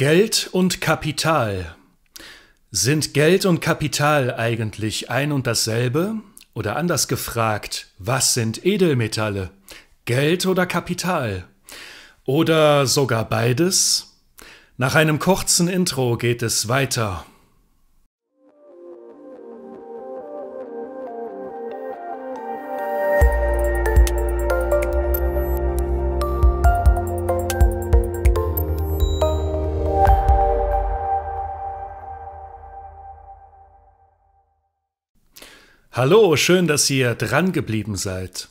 Geld und Kapital. Sind Geld und Kapital eigentlich ein und dasselbe? Oder anders gefragt, was sind Edelmetalle? Geld oder Kapital? Oder sogar beides? Nach einem kurzen Intro geht es weiter Hallo, schön, dass ihr dran geblieben seid.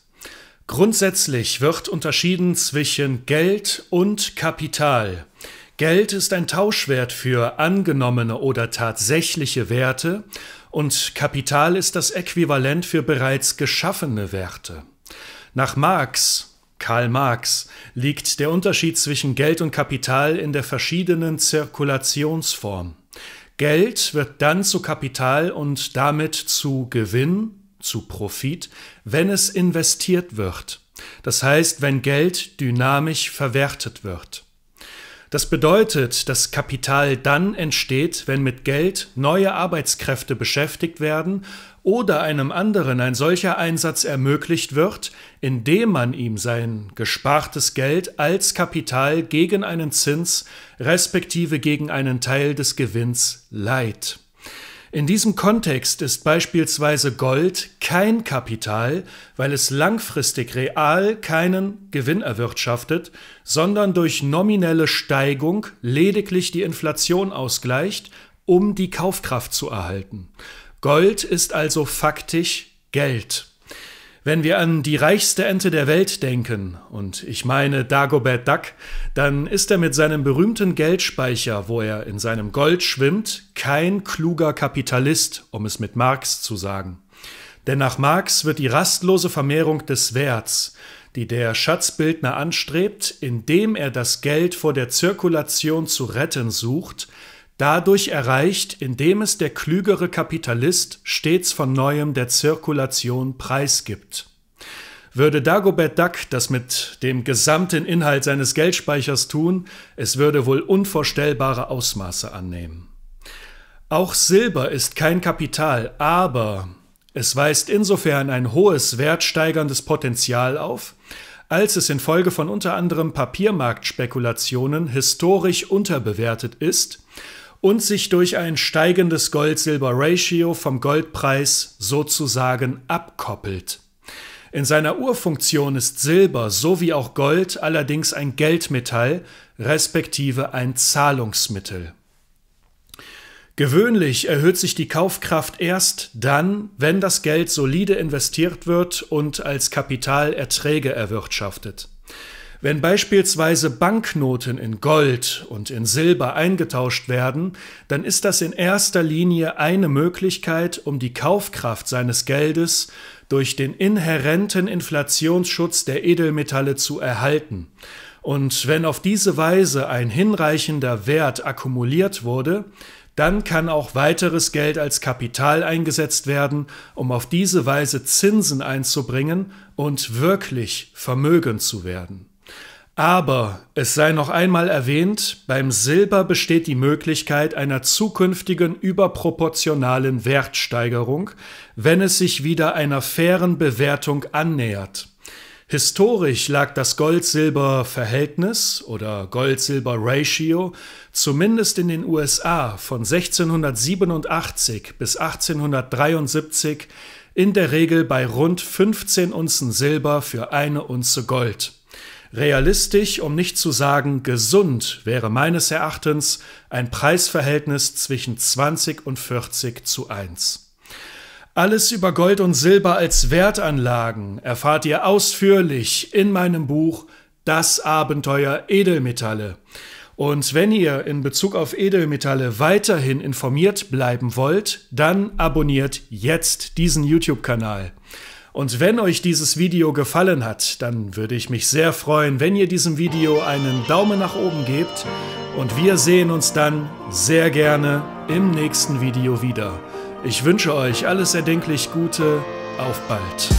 Grundsätzlich wird unterschieden zwischen Geld und Kapital. Geld ist ein Tauschwert für angenommene oder tatsächliche Werte und Kapital ist das Äquivalent für bereits geschaffene Werte. Nach Marx, Karl Marx, liegt der Unterschied zwischen Geld und Kapital in der verschiedenen Zirkulationsform. Geld wird dann zu Kapital und damit zu Gewinn, zu Profit, wenn es investiert wird. Das heißt, wenn Geld dynamisch verwertet wird. Das bedeutet, dass Kapital dann entsteht, wenn mit Geld neue Arbeitskräfte beschäftigt werden oder einem anderen ein solcher Einsatz ermöglicht wird, indem man ihm sein gespartes Geld als Kapital gegen einen Zins respektive gegen einen Teil des Gewinns leiht. In diesem Kontext ist beispielsweise Gold kein Kapital, weil es langfristig real keinen Gewinn erwirtschaftet, sondern durch nominelle Steigung lediglich die Inflation ausgleicht, um die Kaufkraft zu erhalten. Gold ist also faktisch Geld. Wenn wir an die reichste Ente der Welt denken, und ich meine Dagobert Duck, dann ist er mit seinem berühmten Geldspeicher, wo er in seinem Gold schwimmt, kein kluger Kapitalist, um es mit Marx zu sagen. Denn nach Marx wird die rastlose Vermehrung des Werts, die der Schatzbildner anstrebt, indem er das Geld vor der Zirkulation zu retten sucht, dadurch erreicht, indem es der klügere Kapitalist stets von neuem der Zirkulation preisgibt. Würde Dagobert Duck das mit dem gesamten Inhalt seines Geldspeichers tun, es würde wohl unvorstellbare Ausmaße annehmen. Auch Silber ist kein Kapital, aber es weist insofern ein hohes wertsteigerndes Potenzial auf, als es infolge von unter anderem Papiermarktspekulationen historisch unterbewertet ist und sich durch ein steigendes Gold-Silber-Ratio vom Goldpreis sozusagen abkoppelt. In seiner Urfunktion ist Silber so wie auch Gold allerdings ein Geldmetall respektive ein Zahlungsmittel. Gewöhnlich erhöht sich die Kaufkraft erst dann, wenn das Geld solide investiert wird und als Kapital Erträge erwirtschaftet. Wenn beispielsweise Banknoten in Gold und in Silber eingetauscht werden, dann ist das in erster Linie eine Möglichkeit, um die Kaufkraft seines Geldes durch den inhärenten Inflationsschutz der Edelmetalle zu erhalten. Und wenn auf diese Weise ein hinreichender Wert akkumuliert wurde, dann kann auch weiteres Geld als Kapital eingesetzt werden, um auf diese Weise Zinsen einzubringen und wirklich vermögend zu werden. Aber es sei noch einmal erwähnt, beim Silber besteht die Möglichkeit einer zukünftigen überproportionalen Wertsteigerung, wenn es sich wieder einer fairen Bewertung annähert. Historisch lag das Gold-Silber-Verhältnis oder Gold-Silber-Ratio zumindest in den USA von 1687 bis 1873 in der Regel bei rund 15 Unzen Silber für eine Unze Gold. Realistisch, um nicht zu sagen gesund, wäre meines Erachtens ein Preisverhältnis zwischen 20 und 40 zu 1. Alles über Gold und Silber als Wertanlagen erfahrt ihr ausführlich in meinem Buch Das Abenteuer Edelmetalle. Und wenn ihr in Bezug auf Edelmetalle weiterhin informiert bleiben wollt, dann abonniert jetzt diesen YouTube-Kanal. Und wenn euch dieses Video gefallen hat, dann würde ich mich sehr freuen, wenn ihr diesem Video einen Daumen nach oben gebt. Und wir sehen uns dann sehr gerne im nächsten Video wieder. Ich wünsche euch alles erdenklich Gute. Auf bald.